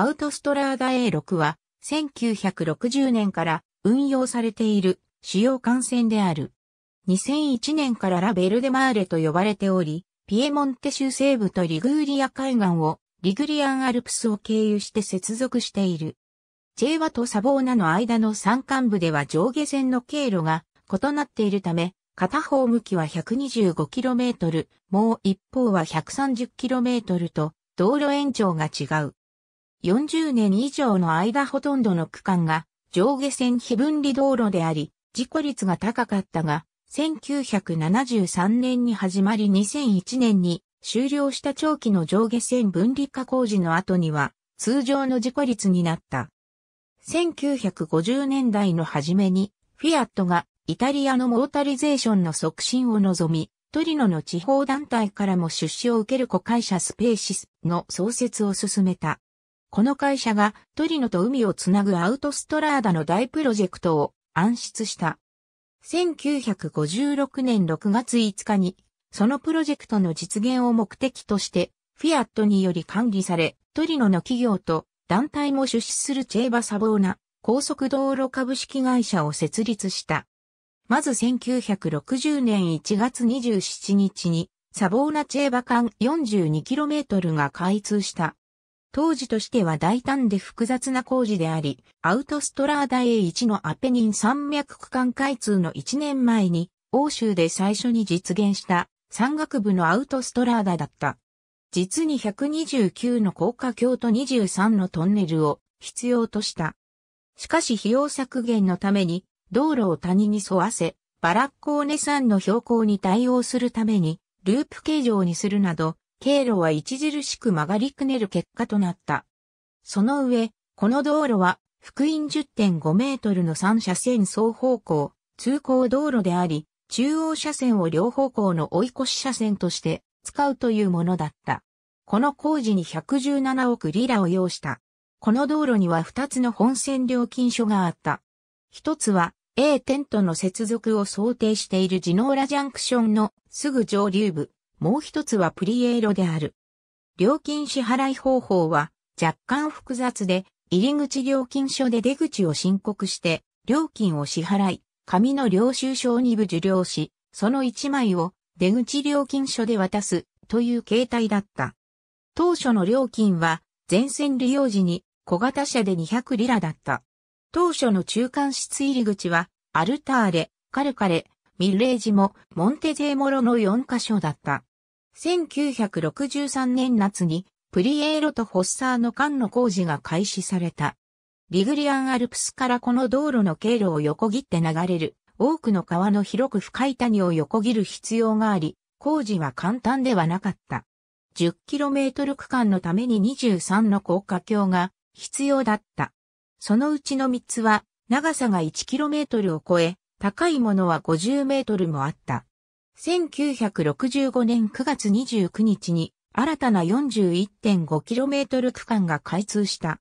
アウトストラーダ A6 は1960年から運用されている主要幹線である。2001年からラベルデマーレと呼ばれており、ピエモンテ州西部とリグーリア海岸をリグリアンアルプスを経由して接続している。J1 とサボーナの間の山間部では上下線の経路が異なっているため、片方向きは 125km、もう一方は 130km と道路延長が違う。40年以上の間ほとんどの区間が上下線非分離道路であり、事故率が高かったが、1973年に始まり2001年に終了した長期の上下線分離化工事の後には通常の事故率になった。1950年代の初めにフィアットがイタリアのモータリゼーションの促進を望み、トリノの地方団体からも出資を受ける子会社スペーシスの創設を進めた。この会社がトリノと海をつなぐアウトストラーダの大プロジェクトを暗出した。1956年6月5日に、そのプロジェクトの実現を目的として、フィアットにより管理され、トリノの企業と団体も出資するチェーバサボーナ高速道路株式会社を設立した。まず1960年1月27日に、サボーナチェーバ間 42km が開通した。当時としては大胆で複雑な工事であり、アウトストラーダ A1 のアペニン山脈区間開通の1年前に、欧州で最初に実現した山岳部のアウトストラーダだった。実に129の高架橋と23のトンネルを必要とした。しかし費用削減のために、道路を谷に沿わせ、バラッコーネ山の標高に対応するために、ループ形状にするなど、経路は著しく曲がりくねる結果となった。その上、この道路は、福音10.5メートルの三車線双方向、通行道路であり、中央車線を両方向の追い越し車線として使うというものだった。この工事に117億リラを要した。この道路には2つの本線料金所があった。1つは A 点との接続を想定しているジノーラジャンクションのすぐ上流部。もう一つはプリエーロである。料金支払い方法は若干複雑で、入り口料金書で出口を申告して、料金を支払い、紙の領収書を二部受領し、その1枚を出口料金書で渡すという形態だった。当初の料金は全線利用時に小型車で200リラだった。当初の中間室入り口はアルターレ、カルカレ、ミルレージもモンテゼーモロの4カ所だった。1963年夏にプリエーロとホッサーの間の工事が開始された。リグリアンアルプスからこの道路の経路を横切って流れる多くの川の広く深い谷を横切る必要があり、工事は簡単ではなかった。10km 区間のために23の高架橋が必要だった。そのうちの3つは長さが 1km を超え、高いものは 50m もあった。1965年9月29日に新たな 41.5km 区間が開通した。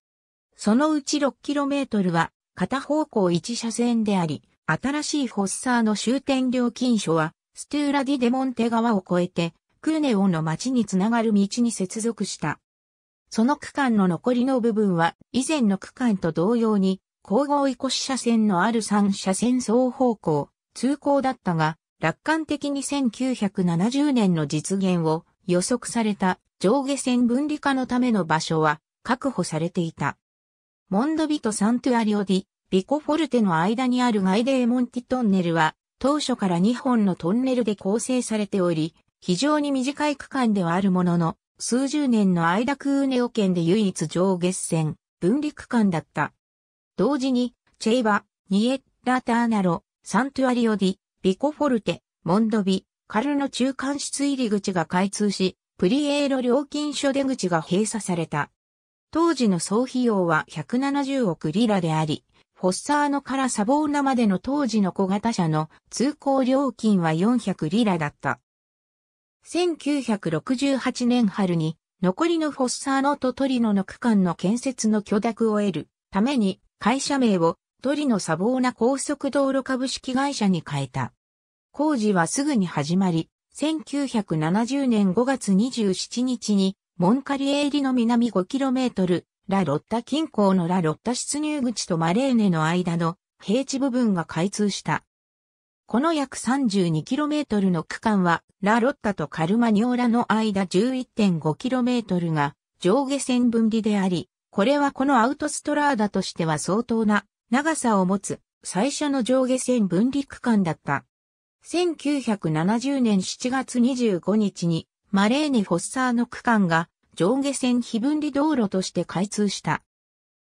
そのうち 6km は片方向1車線であり、新しいフォッサーの終点料金所はステューラディデモンテ川を越えてクーネオンの町につながる道に接続した。その区間の残りの部分は以前の区間と同様に交互移し車線のある3車線双方向通行だったが、楽観的に1970年の実現を予測された上下線分離化のための場所は確保されていた。モンドビとサントゥアリオディ、ビコフォルテの間にあるガイデーモンティトンネルは当初から2本のトンネルで構成されており、非常に短い区間ではあるものの、数十年の間クーネオ県で唯一上下線、分離区間だった。同時に、チェイバ、ニエッラ・ターナロ、サントゥアリオディ、ビコフォルテ、モンドビ、カルの中間室入り口が開通し、プリエーロ料金所出口が閉鎖された。当時の総費用は170億リラであり、フォッサーノからサボーナまでの当時の小型車の通行料金は400リラだった。1968年春に残りのフォッサーノとトリノの区間の建設の許諾を得るために会社名をトリノ・サボーナ高速道路株式会社に変えた。工事はすぐに始まり、1970年5月27日に、モンカリエーリの南 5km、ラ・ロッタ近郊のラ・ロッタ出入口とマレーネの間の平地部分が開通した。この約 32km の区間は、ラ・ロッタとカルマニョーラの間 11.5km が上下線分離であり、これはこのアウトストラーダとしては相当な長さを持つ最初の上下線分離区間だった。1970年7月25日にマレーネ・フォッサーの区間が上下線非分離道路として開通した。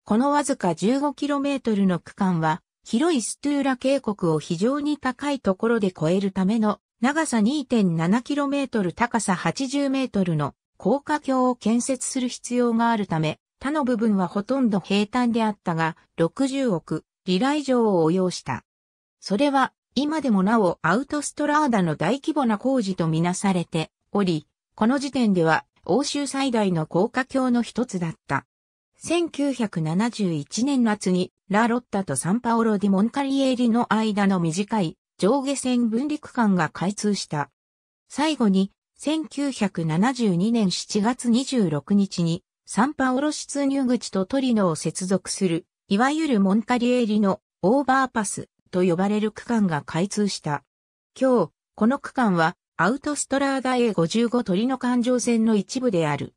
このわずか 15km の区間は広いストゥーラ渓谷を非常に高いところで越えるための長さ 2.7km 高さ 80m の高架橋を建設する必要があるため他の部分はほとんど平坦であったが、60億、リライ城を応用した。それは、今でもなおアウトストラーダの大規模な工事とみなされており、この時点では欧州最大の高架橋の一つだった。1971年夏にラロッタとサンパオロ・ディ・モンカリエリの間の短い上下線分離区間が開通した。最後に、1972年7月26日にサンパオロシ通入口とトリノを接続する、いわゆるモンカリエリのオーバーパスと呼ばれる区間が開通した。今日、この区間はアウトストラーダ A55 トリノ環状線の一部である。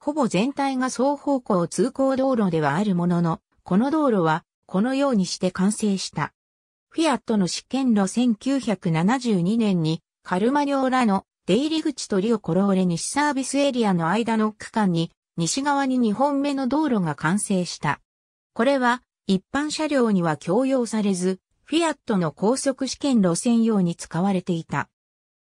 ほぼ全体が双方向通行道路ではあるものの、この道路はこのようにして完成した。フィアットの試験路1972年にカルマニョーラの出入り口とリオコローレ西サービスエリアの間の区間に西側に2本目の道路が完成した。これは一般車両には供用されず、フィアットの高速試験路線用に使われていた。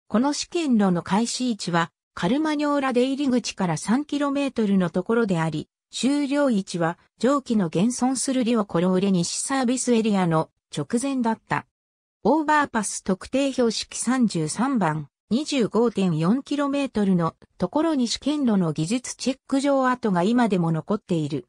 この試験路の開始位置は、カルマニョーラ出入り口から 3km のところであり、終了位置は上記の現存するリオコローレ西サービスエリアの直前だった。オーバーパス特定標識33番、25.4km のところに試験路の技術チェック場跡が今でも残っている。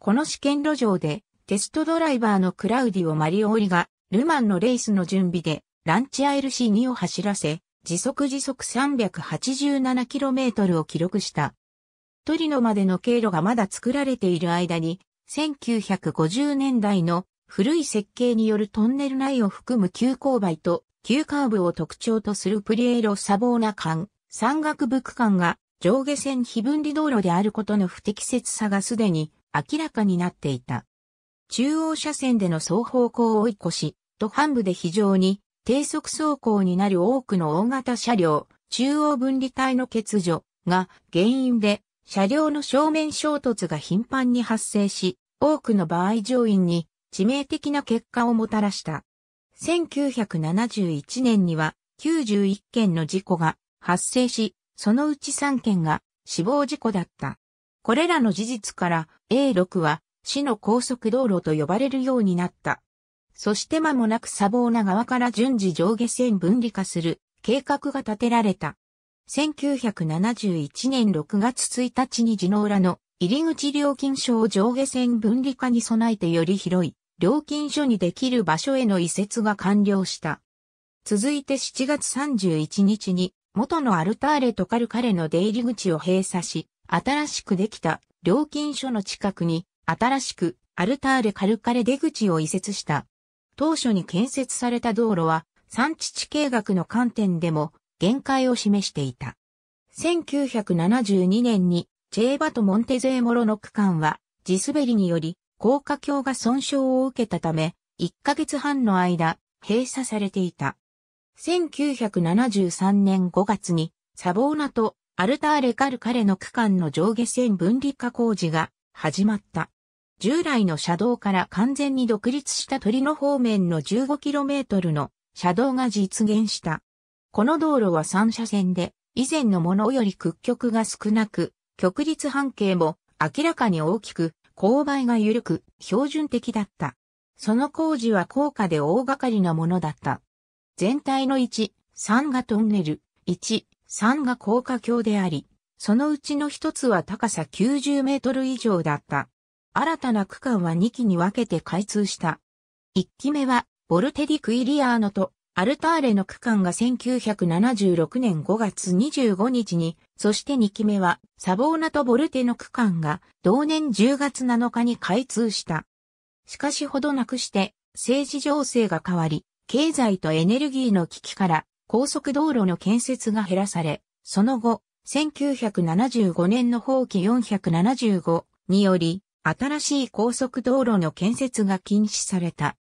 この試験路上でテストドライバーのクラウディオ・マリオーリがルマンのレースの準備でランチ ILC2 を走らせ時速時速 387km を記録した。トリノまでの経路がまだ作られている間に1950年代の古い設計によるトンネル内を含む急勾配と急カーブを特徴とするプリエロ・サボーナ間、山岳部区間が上下線非分離道路であることの不適切さがすでに明らかになっていた。中央車線での双方向を追い越し、途半部で非常に低速走行になる多くの大型車両、中央分離帯の欠如が原因で車両の正面衝突が頻繁に発生し、多くの場合乗員に致命的な結果をもたらした。1971年には91件の事故が発生し、そのうち3件が死亡事故だった。これらの事実から A6 は市の高速道路と呼ばれるようになった。そして間もなく砂防な側から順次上下線分離化する計画が立てられた。1971年6月1日に地の裏の入り口料金所を上下線分離化に備えてより広い料金所にできる場所への移設が完了した。続いて7月31日に、元のアルターレとカルカレの出入り口を閉鎖し、新しくできた料金所の近くに、新しくアルターレカルカレ出口を移設した。当初に建設された道路は、産地地形学の観点でも限界を示していた。1972年に、チェーバとモンテゼーモロの区間は、地滑りにより高架橋が損傷を受けたため、1ヶ月半の間、閉鎖されていた。1973年5月に、サボーナとアルターレカルカレの区間の上下線分離化工事が始まった。従来の車道から完全に独立した鳥の方面の 15km の車道が実現した。この道路は3車線で、以前のものより屈曲が少なく、曲率半径も明らかに大きく、勾配が緩く、標準的だった。その工事は高価で大掛かりなものだった。全体の1、3がトンネル、1、3が高架橋であり、そのうちの一つは高さ90メートル以上だった。新たな区間は2期に分けて開通した。1期目は、ボルテディクイリアーノとアルターレの区間が1976年5月25日に、そして2期目はサボーナとボルテの区間が同年10月7日に開通した。しかしほどなくして政治情勢が変わり、経済とエネルギーの危機から高速道路の建設が減らされ、その後、1975年の法規475により、新しい高速道路の建設が禁止された。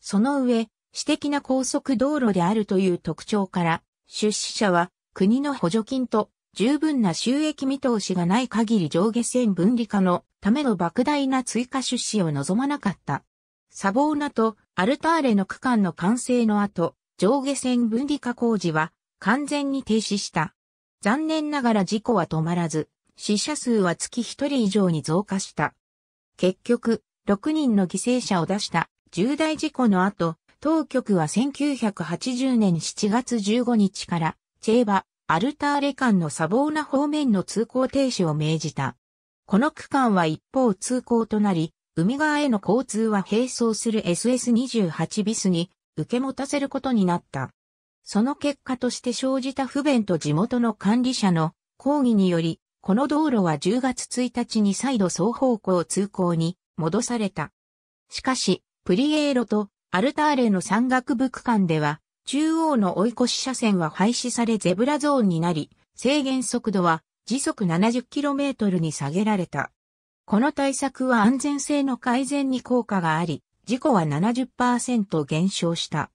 その上、私的な高速道路であるという特徴から、出資者は国の補助金と十分な収益見通しがない限り上下線分離化のための莫大な追加出資を望まなかった。サボーナとアルターレの区間の完成の後、上下線分離化工事は完全に停止した。残念ながら事故は止まらず、死者数は月1人以上に増加した。結局、6人の犠牲者を出した重大事故の後、当局は1980年7月15日から、チェーバ、アルターレ間のサボーナ方面の通行停止を命じた。この区間は一方通行となり、海側への交通は並走する SS28 ビスに受け持たせることになった。その結果として生じた不便と地元の管理者の抗議により、この道路は10月1日に再度双方向通行に戻された。しかし、プリエーロとアルターレの山岳部区間では、中央の追い越し車線は廃止されゼブラゾーンになり、制限速度は時速 70km に下げられた。この対策は安全性の改善に効果があり、事故は70%減少した。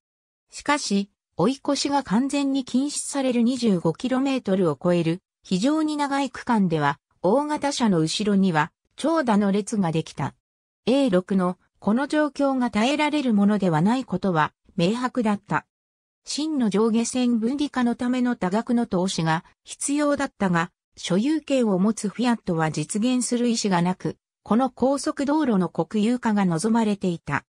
しかし、追い越しが完全に禁止される 25km を超える非常に長い区間では、大型車の後ろには長蛇の列ができた。A6 のこの状況が耐えられるものではないことは明白だった。真の上下線分離化のための多額の投資が必要だったが、所有権を持つフィアットは実現する意思がなく、この高速道路の国有化が望まれていた。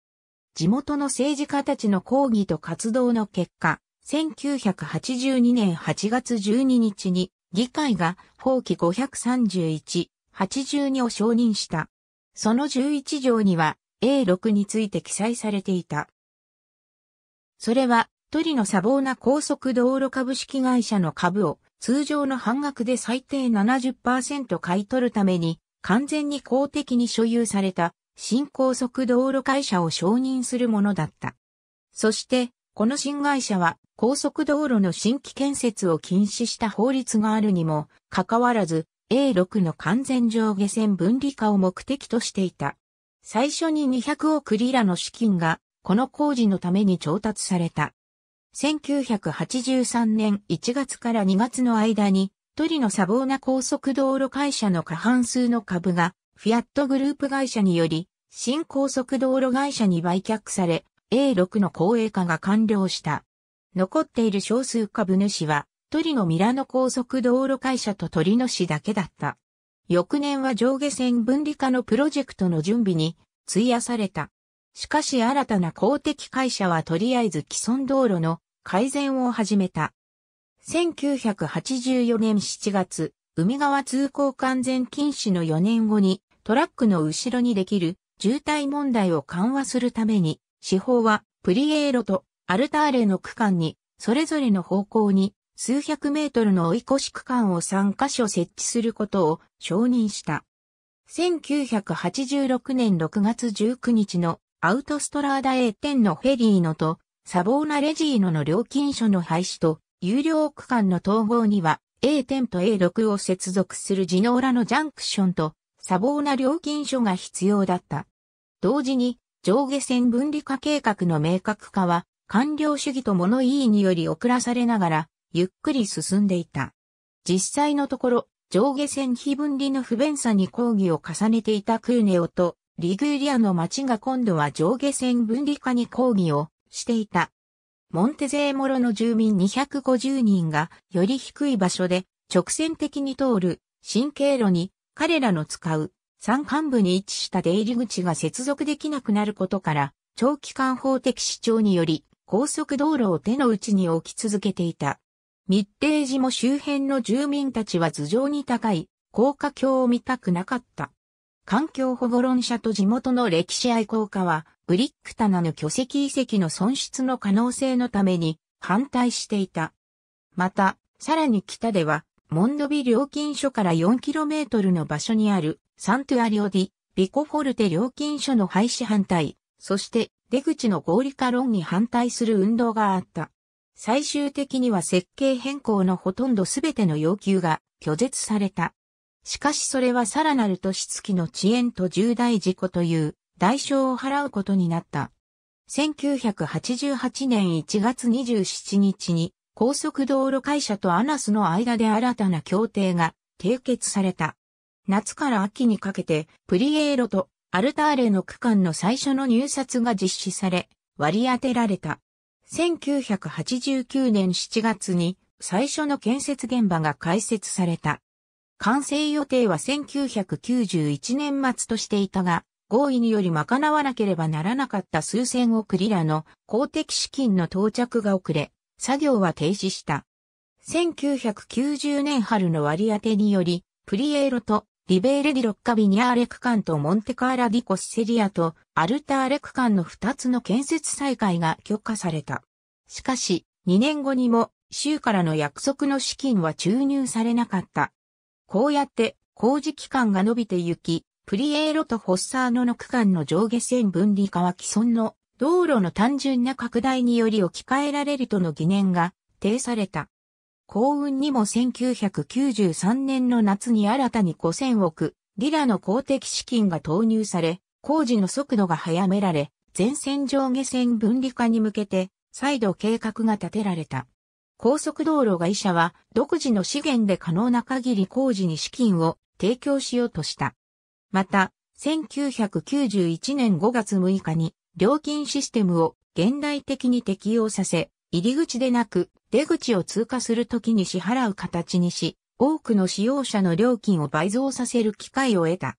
地元の政治家たちの抗議と活動の結果、1982年8月12日に議会が法規531、82を承認した。その11条には、A6 について記載されていた。それは、トリの砂防な高速道路株式会社の株を通常の半額で最低70%買い取るために完全に公的に所有された新高速道路会社を承認するものだった。そして、この新会社は高速道路の新規建設を禁止した法律があるにもかかわらず A6 の完全上下線分離化を目的としていた。最初に200億リラの資金が、この工事のために調達された。1983年1月から2月の間に、トリノサボーナ高速道路会社の過半数の株が、フィアットグループ会社により、新高速道路会社に売却され、A6 の公営化が完了した。残っている少数株主は、トリノミラノ高速道路会社とトリノ市だけだった。翌年は上下線分離化のプロジェクトの準備に費やされた。しかし新たな公的会社はとりあえず既存道路の改善を始めた。1984年7月、海側通行完全禁止の4年後にトラックの後ろにできる渋滞問題を緩和するために、司法はプリエーロとアルターレの区間にそれぞれの方向に数百メートルの追い越し区間を3カ所設置することを承認した。1986年6月19日のアウトストラーダ A10 のフェリーノとサボーナレジーノの料金所の廃止と有料区間の統合には A10 と A6 を接続するジノーラのジャンクションとサボーナ料金所が必要だった。同時に上下線分離化計画の明確化は官僚主義と物言いにより遅らされながらゆっくり進んでいた。実際のところ、上下線非分離の不便さに抗議を重ねていたクーネオと、リグーリアの町が今度は上下線分離化に抗議をしていた。モンテゼーモロの住民250人がより低い場所で直線的に通る新経路に彼らの使う山間部に位置した出入り口が接続できなくなることから長期間法的主張により高速道路を手の内に置き続けていた。密定時も周辺の住民たちは頭上に高い、高架橋を見たくなかった。環境保護論者と地元の歴史愛好家は、ブリック棚の巨石遺跡の損失の可能性のために反対していた。また、さらに北では、モンドビ料金所から 4km の場所にあるサントゥアリオディ、ビコフォルテ料金所の廃止反対、そして出口の合理化論に反対する運動があった。最終的には設計変更のほとんどすべての要求が拒絶された。しかしそれはさらなる年月の遅延と重大事故という代償を払うことになった。1988年1月27日に高速道路会社とアナスの間で新たな協定が締結された。夏から秋にかけてプリエーロとアルターレの区間の最初の入札が実施され割り当てられた。1989年7月に最初の建設現場が開設された。完成予定は1991年末としていたが、合意により賄わなければならなかった数千億リラの公的資金の到着が遅れ、作業は停止した。1990年春の割り当てにより、プリエーロとリベーレ・ディ・ロッカビニア・ーレ区間とモンテカーラ・ディ・コス・セリアとアルターレ区間の2つの建設再開が許可された。しかし、2年後にも州からの約束の資金は注入されなかった。こうやって工事期間が伸びてゆき、プリエーロとフォッサーノの区間の上下線分離化は既存の道路の単純な拡大により置き換えられるとの疑念が呈された。幸運にも1993年の夏に新たに5000億、リラの公的資金が投入され、工事の速度が早められ、全線上下線分離化に向けて、再度計画が立てられた。高速道路会社は、独自の資源で可能な限り工事に資金を提供しようとした。また、1991年5月6日に、料金システムを現代的に適用させ、入り口でなく、出口を通過するときに支払う形にし、多くの使用者の料金を倍増させる機会を得た。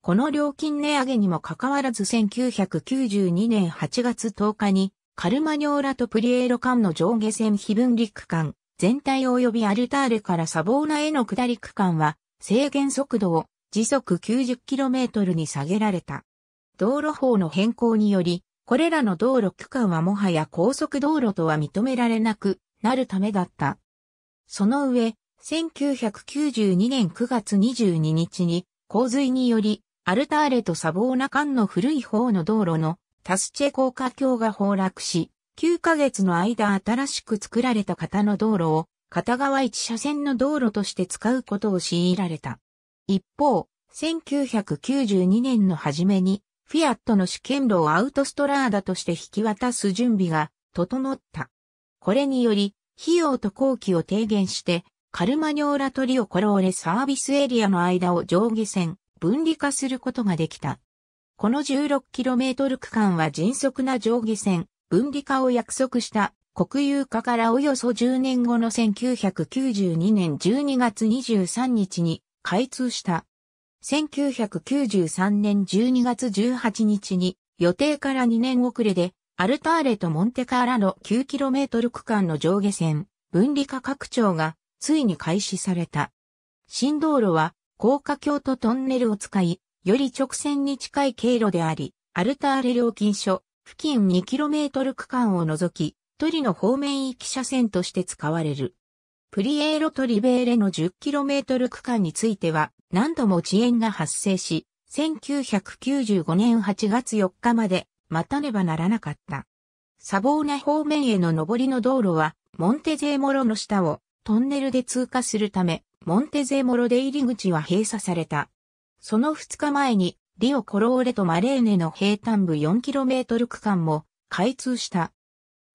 この料金値上げにもかかわらず1992年8月10日に、カルマニョーラとプリエーロ間の上下線非分離区間、全体及びアルターレからサボーナへの下り区間は、制限速度を時速 90km に下げられた。道路法の変更により、これらの道路区間はもはや高速道路とは認められなく、なるためだった。その上、1992年9月22日に洪水により、アルターレとサボーナ間の古い方の道路のタスチェ高架橋が崩落し、9ヶ月の間新しく作られた型の道路を片側1車線の道路として使うことを強いられた。一方、1992年の初めに、フィアットの試験路をアウトストラーダとして引き渡す準備が整った。これにより、費用と工期を低減して、カルマニョーラトリオコローレサービスエリアの間を上下線、分離化することができた。この 16km 区間は迅速な上下線、分離化を約束した国有化からおよそ10年後の1992年12月23日に開通した。1993年12月18日に予定から2年遅れでアルターレとモンテカーラの 9km 区間の上下線、分離化拡張が、ついに開始された。新道路は、高架橋とトンネルを使い、より直線に近い経路であり、アルターレ料金所、付近 2km 区間を除き、トリノ方面行き車線として使われる。プリエーロとリベーレの 10km 区間については、何度も遅延が発生し、1995年8月4日まで待たねばならなかった。サボーナ方面への上りの道路は、モンテゼーモロの下をトンネルで通過するため、モンテゼーモロで入り口は閉鎖された。その2日前に、リオ・コローレとマレーネの平坦部 4km 区間も開通した。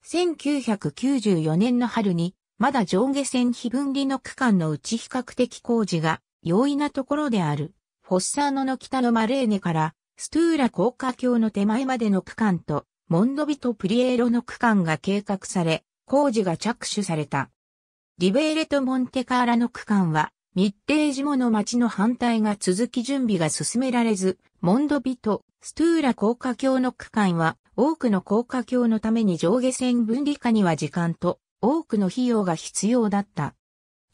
1994年の春に、まだ上下線非分離の区間のうち比較的工事が容易なところである、フォッサーノの北のマレーネからストゥーラ高架橋の手前までの区間と、モンドビとプリエーロの区間が計画され、工事が着手された。リベーレとモンテカーラの区間は、密定時後の町の反対が続き準備が進められず、モンドビとストゥーラ高架橋の区間は、多くの高架橋のために上下線分離化には時間と多くの費用が必要だった。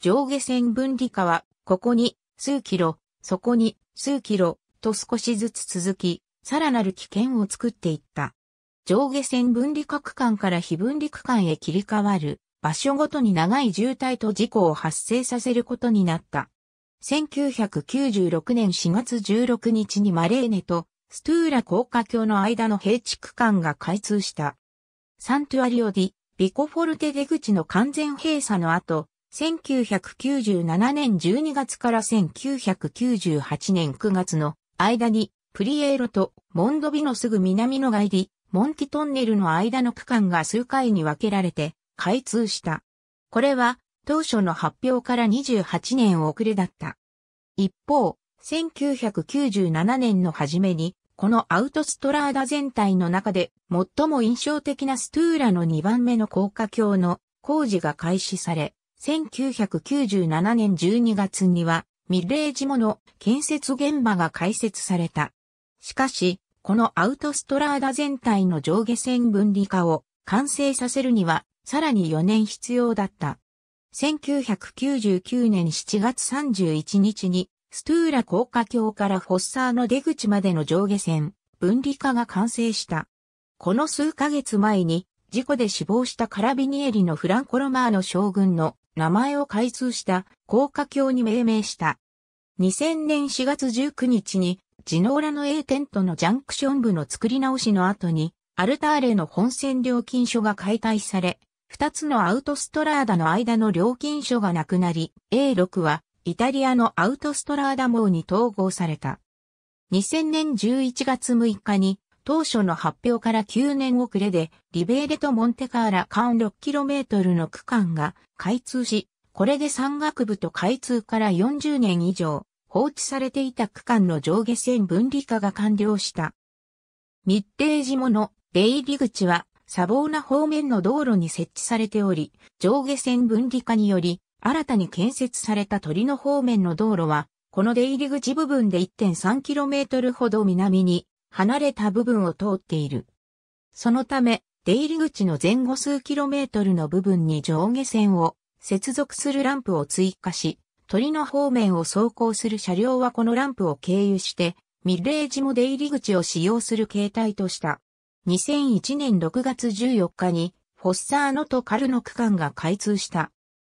上下線分離化は、ここに数キロ、そこに数キロと少しずつ続き、さらなる危険を作っていった。上下線分離区間から非分離区間へ切り替わる、場所ごとに長い渋滞と事故を発生させることになった。1996年4月16日にマレーネとストゥーラ高架橋の間の平地区間が開通した。サントゥアリオディ、ビコフォルテ出口の完全閉鎖の後、1997年12月から1998年9月の間に、プリエーロとモンドビのすぐ南の外り、モンティトンネルの間の区間が数回に分けられて、開通した。これは、当初の発表から28年遅れだった。一方、1997年の初めに、このアウトストラーダ全体の中で最も印象的なストゥーラの2番目の高架橋の工事が開始され、1997年12月にはミレージモの建設現場が開設された。しかし、このアウトストラーダ全体の上下線分離化を完成させるには、さらに4年必要だった。1999年7月31日に、ストゥーラ高架橋からフォッサーの出口までの上下線、分離化が完成した。この数ヶ月前に、事故で死亡したカラビニエリのフランコ・ロマーの将軍の名前を開通した高架橋に命名した。2000年4月19日に、ジノーラの A テントのジャンクション部の作り直しの後に、アルターレの本線料金所が解体され、二つのアウトストラーダの間の料金所がなくなり、A6 はイタリアのアウトストラーダ網に統合された。2000年11月6日に当初の発表から9年遅れで、リベーレとモンテカーラ間 6km の区間が開通し、これで山岳部と開通から40年以上、放置されていた区間の上下線分離化が完了した。密閉もの出入り口は、砂防な方面の道路に設置されており、上下線分離化により、新たに建設された鳥の方面の道路は、この出入り口部分で 1.3km ほど南に離れた部分を通っている。そのため、出入り口の前後数キロメートルの部分に上下線を接続するランプを追加し、鳥の方面を走行する車両はこのランプを経由して、ミレージも出入り口を使用する形態とした。2001年6月14日に、フォッサーノとカルの区間が開通した。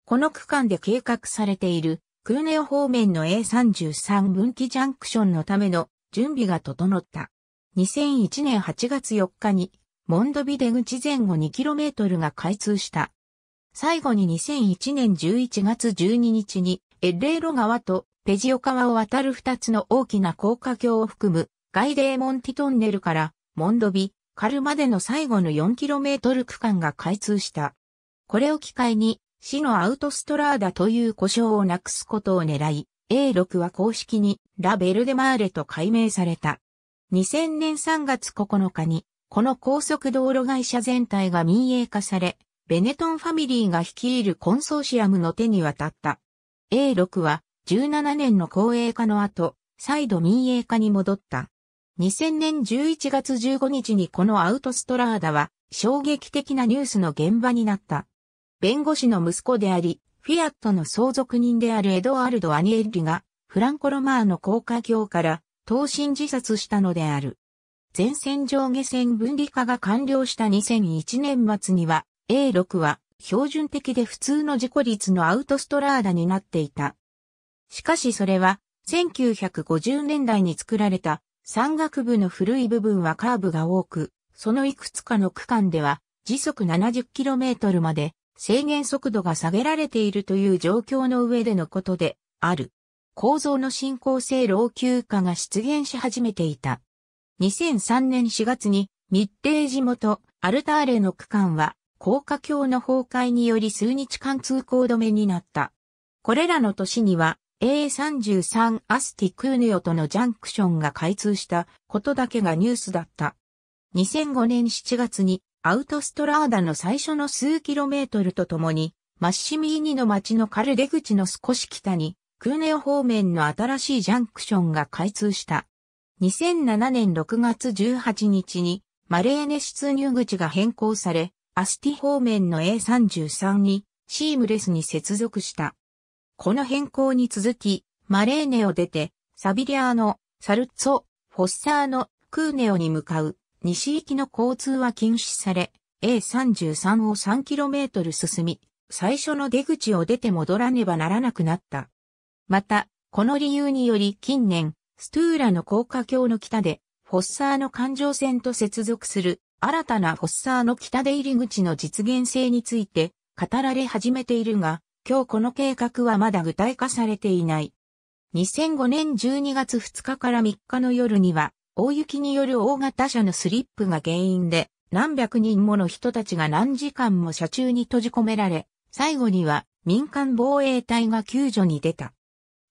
この区間で計画されている、クーネオ方面の A33 分岐ジャンクションのための準備が整った。2001年8月4日に、モンドビ出口前後 2km が開通した。最後に2001年11月12日に、エッレーロ川とペジオ川を渡る2つの大きな高架橋を含む、ガイデーモンティトンネルから、モンドビ、カルまでの最後の 4km 区間が開通した。これを機会に、市のアウトストラーダという故障をなくすことを狙い、A6 は公式にラ・ベルデマーレと改名された。2000年3月9日に、この高速道路会社全体が民営化され、ベネトンファミリーが率いるコンソーシアムの手に渡った。A6 は17年の公営化の後、再度民営化に戻った。2000年11月15日にこのアウトストラーダは衝撃的なニュースの現場になった。弁護士の息子であり、フィアットの相続人であるエドワールド・アニエッリが、フランコ・ロマーの高架橋から投身自殺したのである。全線上下線分離化が完了した2001年末には A6 は標準的で普通の事故率のアウトストラーダになっていた。しかしそれは1950年代に作られた山岳部の古い部分はカーブが多く、そのいくつかの区間では時速 70km まで制限速度が下げられているという状況の上でのことである。構造の進行性老朽化が出現し始めていた。2003年4月に密定地元アルターレの区間は高架橋の崩壊により数日間通行止めになった。これらの年には A33 アスティクーネオとのジャンクションが開通したことだけがニュースだった。2005年7月にアウトストラーダの最初の数キロメートルとともにマッシミーニの町のカル出口の少し北にクーネオ方面の新しいジャンクションが開通した。2007年6月18日にマレーネ出入口が変更され、アスティ方面の A33 にシームレスに接続した。この変更に続き、マレーネを出て、サビリアーノ、サルッツォ、フォッサーノ、クーネオに向かう、西行きの交通は禁止され、A33 を 3km 進み、最初の出口を出て戻らねばならなくなった。また、この理由により近年、ストゥーラの高架橋の北で、フォッサーの環状線と接続する新たなフォッサーの北出入り口の実現性について語られ始めているが、今日この計画はまだ具体化されていない。2005年12月2日から3日の夜には、大雪による大型車のスリップが原因で、何百人もの人たちが何時間も車中に閉じ込められ、最後には民間防衛隊が救助に出た。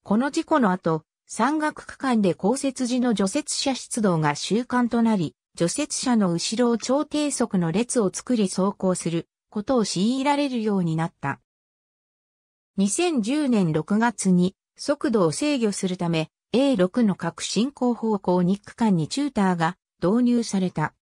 この事故の後、山岳区間で降雪時の除雪車出動が習慣となり、除雪車の後ろを超低速の列を作り走行することを強いられるようになった。2010年6月に速度を制御するため A6 の各進行方向に区間にチューターが導入された。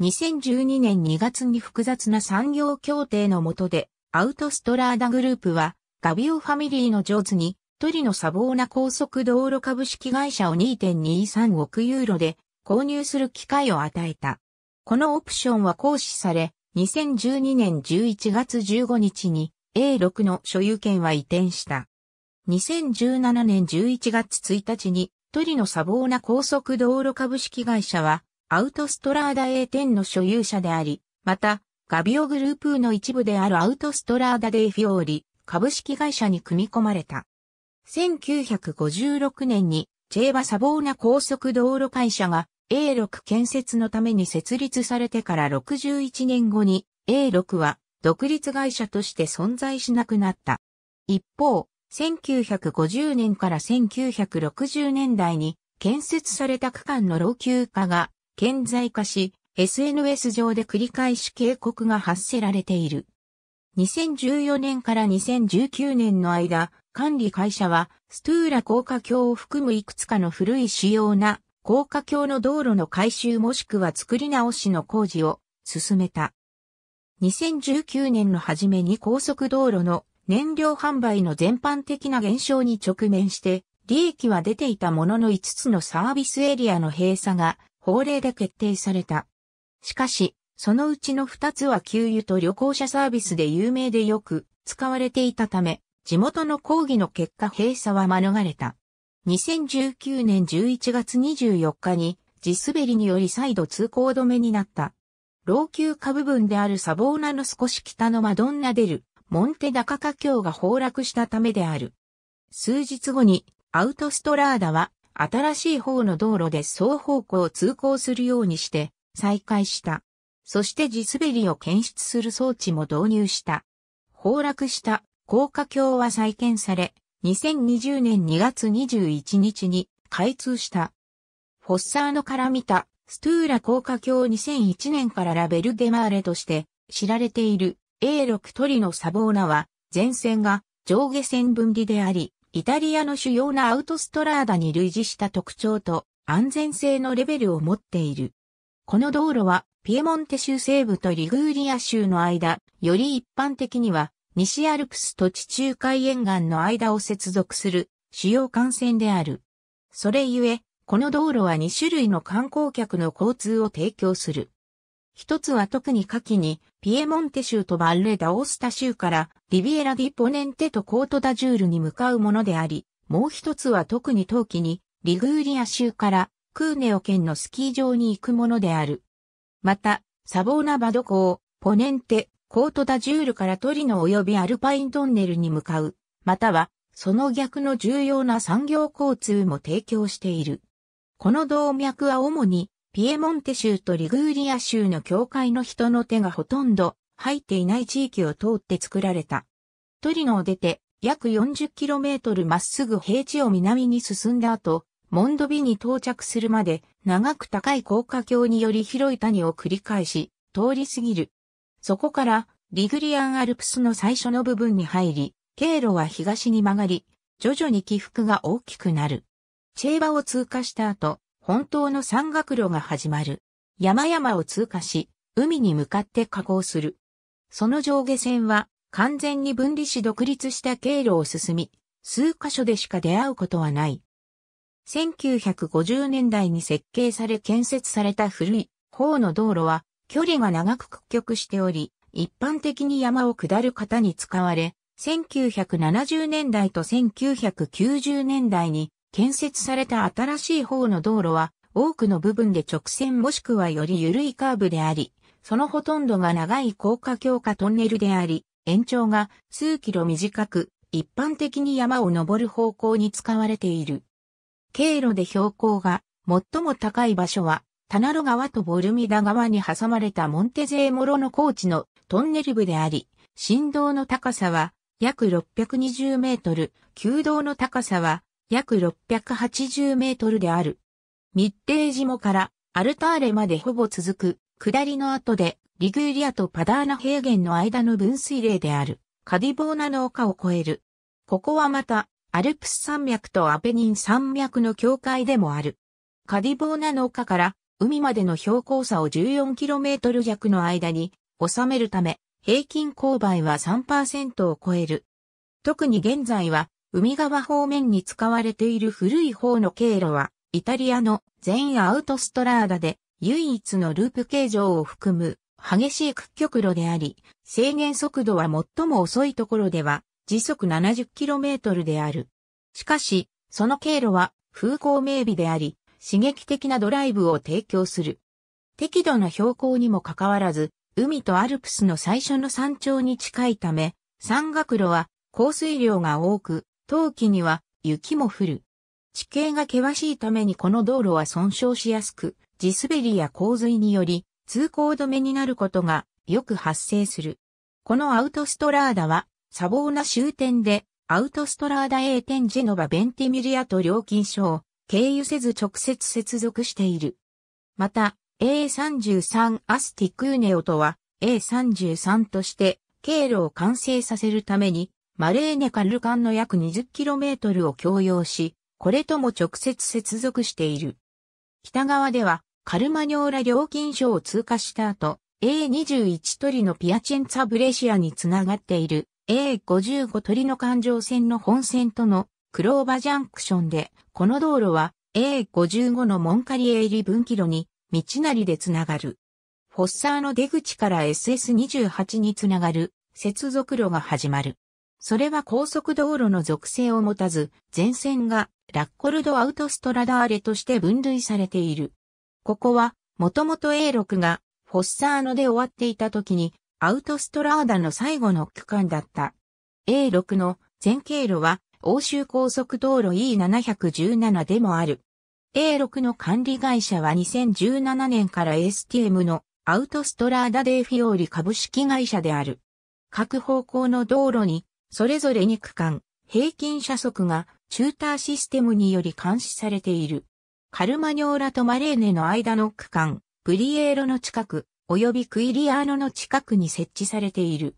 2012年2月に複雑な産業協定の下でアウトストラーダグループはガビオファミリーの上手に人の砂防な高速道路株式会社を2.23億ユーロで購入する機会を与えた。このオプションは行使され、2012年11月15日に A6 の所有権は移転した。2017年11月1日にトリノ砂防な高速道路株式会社はアウトストラーダ A10 の所有者であり、またガビオグループの一部であるアウトストラーダデイフィオーリ株式会社に組み込まれた。1956年にチェーバサボーナ高速道路会社が A6 建設のために設立されてから61年後に A6 は独立会社として存在しなくなった。一方、1950年から1960年代に建設された区間の老朽化が顕在化し、SNS 上で繰り返し警告が発せられている。2014年から2019年の間、管理会社は、ストゥーラ高架橋を含むいくつかの古い主要な高架橋の道路の改修もしくは作り直しの工事を進めた。2019年の初めに高速道路の燃料販売の全般的な減少に直面して、利益は出ていたものの5つのサービスエリアの閉鎖が法令で決定された。しかし、そのうちの2つは給油と旅行者サービスで有名でよく使われていたため、地元の抗議の結果閉鎖は免れた。2019年11月24日に地滑りにより再度通行止めになった。老朽化部分であるサボーナの少し北のマドンナデル、モンテダカカ橋が崩落したためである。数日後にアウトストラーダは新しい方の道路で双方向を通行するようにして再開した。そして地滑りを検出する装置も導入した。崩落した高架橋は再建され、2020年2月21日に開通した。フォッサーノから見たストゥーラ高架橋2001年からラベルデマーレとして知られている A6 トリのサボーナは前線が上下線分離であり、イタリアの主要なアウトストラーダに類似した特徴と安全性のレベルを持っている。この道路はピエモンテ州西部とリグーリア州の間、より一般的には西アルプスと地中海沿岸の間を接続する主要幹線である。それゆえ、この道路は2種類の観光客の交通を提供する。一つは特に夏季に、ピエモンテ州とバルレ・ダ・オースタ州から、リビエラ・ディ・ポネンテとコート・ダ・ジュールに向かうものであり、もう一つは特に冬季に、リグーリア州から、クーネオ県のスキー場に行くものである。また、サボーナ・バド港、ポネンテ、コートダジュールからトリノ及びアルパイントンネルに向かう、または、その逆の重要な産業交通も提供している。この動脈は主に、ピエモンテ州とリグーリア州の境界の人の手がほとんど入っていない地域を通って作られた。トリノを出て、約 40km まっすぐ平地を南に進んだ後、モンドビに到着するまで長く高い高架橋により広い谷を繰り返し、通り過ぎる。そこから、リグリアンアルプスの最初の部分に入り、経路は東に曲がり、徐々に起伏が大きくなる。チェーバを通過した後、本当の山岳路が始まる。山々を通過し、海に向かって下降する。その上下線は、完全に分離し独立した経路を進み、数箇所でしか出会うことはない。1950年代に設計され建設された古い方の道路は距離が長く屈曲しており、一般的に山を下る方に使われ、1970年代と1990年代に建設された新しい方の道路は多くの部分で直線もしくはより緩いカーブであり、そのほとんどが長い高架強化トンネルであり、延長が数キロ短く、一般的に山を登る方向に使われている。経路で標高が最も高い場所はタナロ川とボルミダ川に挟まれたモンテゼーモロの高地のトンネル部であり、振動の高さは約620メートル、急道の高さは約680メートルである。密定地もからアルターレまでほぼ続く、下りの後でリグーリアとパダーナ平原の間の分水嶺である、カディボーナの丘を越える。ここはまた、アルプス山脈とアペニン山脈の境界でもある。カディボーナの丘から海までの標高差を 14km 弱の間に収めるため、平均勾配は3%を超える。特に現在は、海側方面に使われている古い方の経路は、イタリアの全アウトストラーダで唯一のループ形状を含む激しい屈曲路であり、制限速度は最も遅いところでは時速 70km である。しかし、その経路は風光明媚であり、刺激的なドライブを提供する。適度な標高にもかかわらず、海とアルプスの最初の山頂に近いため、山岳路は降水量が多く、冬季には雪も降る。地形が険しいためにこの道路は損傷しやすく、地滑りや洪水により通行止めになることがよく発生する。このアウトストラーダは、砂防な終点で、アウトストラーダ A 点ジェノバベンティミリアと料金所を経由せず直接接続している。また、A33 アスティクーネオとは A33 として経路を完成させるためにマレーネカル間の約 20km を共用し、これとも直接接続している。北側ではカルマニョーラ料金所を通過した後、A21 鳥のピアチェンツァブレシアにつながっている A55 鳥の環状線の本線とのクローバジャンクションで、この道路は A55 のモンカリエ入り分岐路に、道なりでつながる。フォッサーの出口から SS28 につながる接続路が始まる。それは高速道路の属性を持たず、全線がラッコルドアウトストラダーレとして分類されている。ここは、もともと A6 がフォッサーノで終わっていた時に、アウトストラーダの最後の区間だった。A6 の全経路は欧州高速道路 E717 でもある。A6 の管理会社は2017年から STM のアウトストラーダデーフィオーリ株式会社である。各方向の道路に、それぞれ2区間、平均車速がチューターシステムにより監視されている。カルマニョーラとマレーネの間の区間、ブリエーロの近く、及びクイリアーノの近くに設置されている。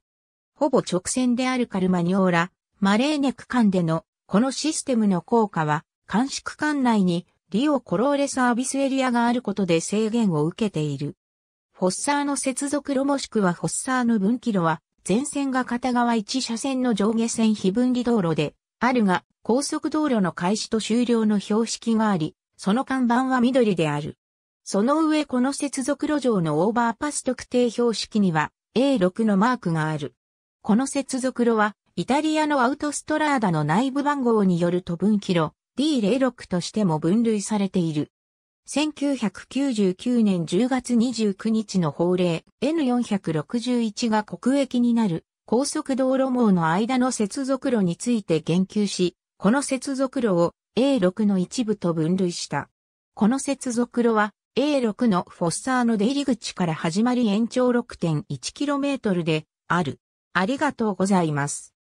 ほぼ直線であるカルマニョーラ、マレーネ区間でのこのシステムの効果は、監視区間内にリオコローレサービスエリアがあることで制限を受けている。フォッサーの接続路もしくはフォッサーの分岐路は、全線が片側1車線の上下線非分離道路で、あるが、高速道路の開始と終了の標識があり、その看板は緑である。その上この接続路上のオーバーパス特定標識には A6 のマークがある。この接続路はイタリアのアウトストラーダの内部番号によると分岐路 D06 としても分類されている。1999年10月29日の法令 N461 が国益になる高速道路網の間の接続路について言及し、この接続路を A6 の一部と分類した。この接続路は A6 のフォッサーの出入り口から始まり延長 6.1km である。ありがとうございます。